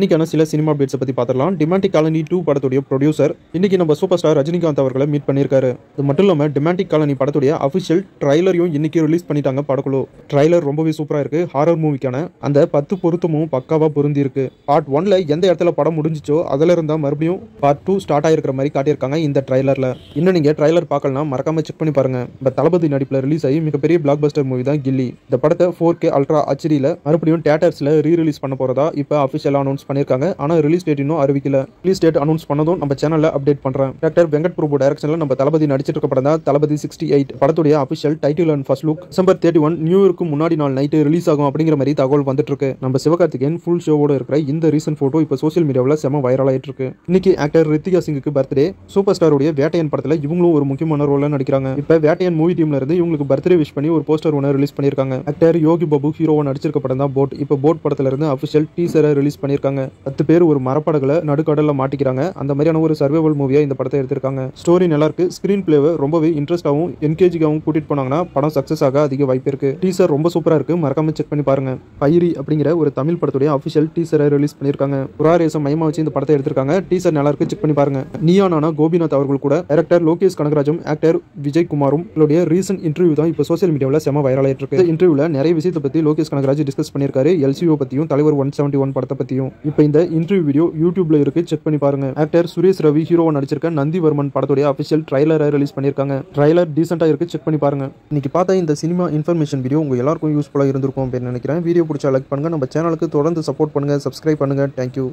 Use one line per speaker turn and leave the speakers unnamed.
இன்னைக்கான சில சினிமா அப்டேட்ஸை பற்றி பார்த்துலாம் டிமாண்டிக் காலனி டூ படத்துடைய ப்ரொடியூசர் இன்னைக்கு நம்ம சூப்பர் ஸ்டார் ரஜினிகாந்த் அவர்களை மீட் பண்ணியிருக்காரு அது மட்டும் இல்லாமல் டிமாண்டிக் காலனி படத்துடைய அஃபிஷியல் ட்ரைலரையும் இன்னைக்கு ரிலீஸ் பண்ணிட்டாங்க படக்குழு ட்ரைலர் ரொம்பவே சூப்பராக இருக்கு ஹாரர் மூவிக்கான அந்த பத்து பொருத்தமும் பக்காவாக பொருந்தி இருக்கு பார்ட் ஒன்ல எந்த இடத்துல படம் முடிஞ்சிச்சோ அதில் இருந்தால் மறுபடியும் பார்ட் டூ ஸ்டார்ட் ஆயிருக்கிற மாதிரி காட்டியிருக்காங்க இந்த ட்ரைலரில் இன்னும் நீங்கள் ட்ரைலர் பார்க்கலாம் மறக்காம செக் பண்ணி பாருங்க இந்த தளபதி நடிப்பில் ரிலீஸ் ஆகி மிகப்பெரிய பிளாக் பஸ்டர் மூவி தான் கில்லி இந்த படத்தை ஃபோர் கே அல்ட்ரா அச்சரியில் மறுபடியும் தேட்டர்ஸில் ரீ ரிலீஸ் பண்ண போகிறதா இப்போ அஃபிஷியல் அனௌன்ஸ் பண்ணியிருக்காங்க ஆனால் ரிலீஸ் டேட் இன்னும் அறிவிக்கல ரிலீஸ் டேட் அனௌன்ஸ் பண்ணதும் நம்ம சேனலில் அப்டேட் பண்ணுறேன் டாக்டர் வெங்கட் பிரபு டைரக்ஷனில் நம்ம தளபதி நடிச்சிருக்க படம் தான் தளபதி சிக்ஸ்டி எயிட் படத்துடைய official title and first look December thirty one new முன்னாடி நாள் நைட்டு ரிலீஸ் ஆகும் அப்படிங்கிற மாதிரி தகவல் வந்துட்டு இருக்கு நம்ம சிவகார்த்திகேயன் ஃபுல் ஷோவோட இருக்கிற இந்த ரீசன் ஃபோட்டோ இப்போ சோசியல் மீடியாவில் செம வைரல் ஆகிட்டு இருக்கு இன்னைக்கு ஆக்டர் ரித்திகா சிங்குக்கு பர்த்டே சூப்பர் ஸ்டாருடைய வேட்டையன் படத்தில் இவங்களும் ஒரு முக்கியமான ரோலில் நடிக்கிறாங்க இப்போ வேட்டையன் மூவி டீம்ல இருந்து இவங்களுக்கு பர்த்டே விஷ் பண்ணி ஒரு போஸ்டர் ஒன்று ரிலீஸ் பண்ணியிருக்காங்க ஆக்டர் யோகி பாபு ஹீரோவை நடிச்சிருக்க படம் தான் போட் இப்போ போட் படத்துல இருந்து அஃபிஷியல் டீசரை ரிலீஸ் பண்ணியிருக்காங்க பத்து பேர் ஒரு மரப்படகுல நடுக்கடலில் மாட்டிக்கிறாங்க அந்த மாதிரியான ஒரு சர்வைவல் மூவியாக இந்த படத்தை எடுத்திருக்காங்க ஸ்டோரி நல்லா இருக்கு ஸ்க்ரீன் பிளேவை ரொம்பவே இன்ட்ரெஸ்டாகவும் என்கேஜிக்காகவும் கூட்டிட்டு போனாங்கன்னா படம் சக்சஸ் ஆக அதிக வாய்ப்பு இருக்கு டீசர் ரொம்ப சூப்பராக இருக்கு மறக்காம செக் பண்ணி பாருங்க பயிரி அப்படிங்கிற ஒரு தமிழ் படத்துடைய அஃபிஷியல் டீசரை ரிலீஸ் பண்ணியிருக்காங்க புரா ரேசம் வச்சு இந்த படத்தை எடுத்திருக்காங்க டீசர் நல்லா இருக்கு செக் பண்ணி பாருங்க நியானானா கோபிநாத் அவர்கள் கூட டேரக்டர் லோகேஷ் கனகராஜும் ஆக்டர் விஜய் குமாரும் அவருடைய ரீசன்ட் இன்டர்வியூ தான் இப்போ சோசியல் மீடியாவில் செம வைரல் ஆயிட்டு இருக்கு இன்டர்வியூல நிறைய விஷயத்தை பற்றி லோகேஷ் கனகராஜ் டிஸ்கஸ் பண்ணியிருக்காரு எல்சிஓ பற்றியும் தலைவர் ஒன் செவன்டி ஒன் படத்தை பற்றியும் இப்போ இந்த இன்டர்வியூ வீடியோ யூடியூப்ல இருக்கு செக் பண்ணி பாருங்க ஆக்டர் சுரேஷ் ரவி ஹீரோவா நடிச்சிருக்க நந்திவர்மன் படத்துடைய அபிஷியல் ட்ரைலரை ரிலீஸ் பண்ணியிருக்காங்க ட்ரைலர் டீசென்டா இருக்கு செக் பண்ணி பாருங்க இன்னைக்கு பார்த்தா இந்த சினிமா இன்ஃபர்மேஷன் வீடியோ உங்க எல்லாருக்கும் யூஸ்ஃபுல்லா இருந்திருக்கும் அப்படின்னு நினைக்கிறேன் வீடியோ பிடிச்சா லைக் பண்ணுங்க நம்ம சேனலுக்கு தொடர்ந்து சப்போர்ட் பண்ணுங்க சப்ஸ்கிரைப் பண்ணுங்க தேங்க்யூ